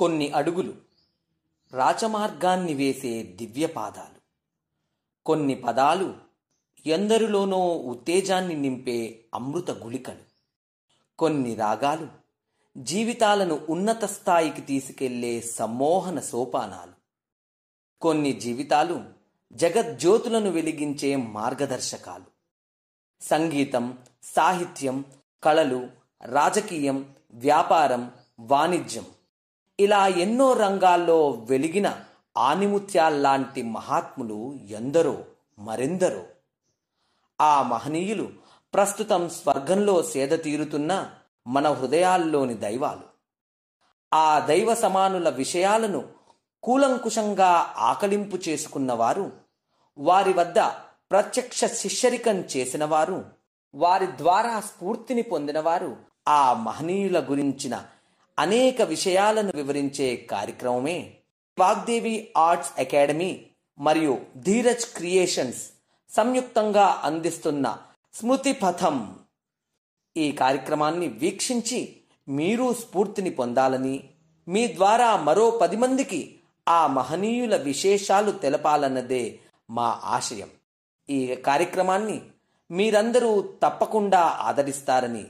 కొన్ని అడుగులు రాచమార్గాన్ని వేసే దివ్య పాదాలు కొన్ని పదాలు ఎందరిలోనో ఉత్తేజాన్ని నింపే అమృత గుళికలు కొన్ని రాగాలు జీవితాలను ఉన్నత స్థాయికి తీసుకెళ్లే సమ్మోహన సోపానాలు కొన్ని జీవితాలు జగజ్యోతులను వెలిగించే మార్గదర్శకాలు సంగీతం సాహిత్యం కళలు రాజకీయం వ్యాపారం వాణిజ్యం ఇలా ఎన్నో రంగాల్లో వెలిగిన ఆనిముత్యాల్లాంటి మహాత్ములు ఎందరో మరెందరో ఆ మహనీయులు ప్రస్తుతం స్వర్గంలో సేద తీరుతున్న మన హృదయాల్లోని దైవాలు ఆ దైవ సమానుల విషయాలను కూలంకుషంగా ఆకలింపు చేసుకున్నవారు వారి వద్ద ప్రత్యక్ష శిష్యరికం చేసినవారు వారి ద్వారా స్ఫూర్తిని పొందినవారు ఆ మహనీయుల గురించిన అనేక విషయాలను వివరించే కార్యక్రమమే వాగ్దేవి ఆర్ట్స్ అకాడమీ మరియు ధీరజ్ క్రియేషన్స్ సంయుక్తంగా అందిస్తున్న స్మృతి పథం ఈ కార్యక్రమాన్ని వీక్షించి మీరు స్ఫూర్తిని పొందాలని మీ ద్వారా మరో పది మందికి ఆ మహనీయుల విశేషాలు తెలపాలన్నదే మా ఆశయం ఈ కార్యక్రమాన్ని మీరందరూ తప్పకుండా ఆదరిస్తారని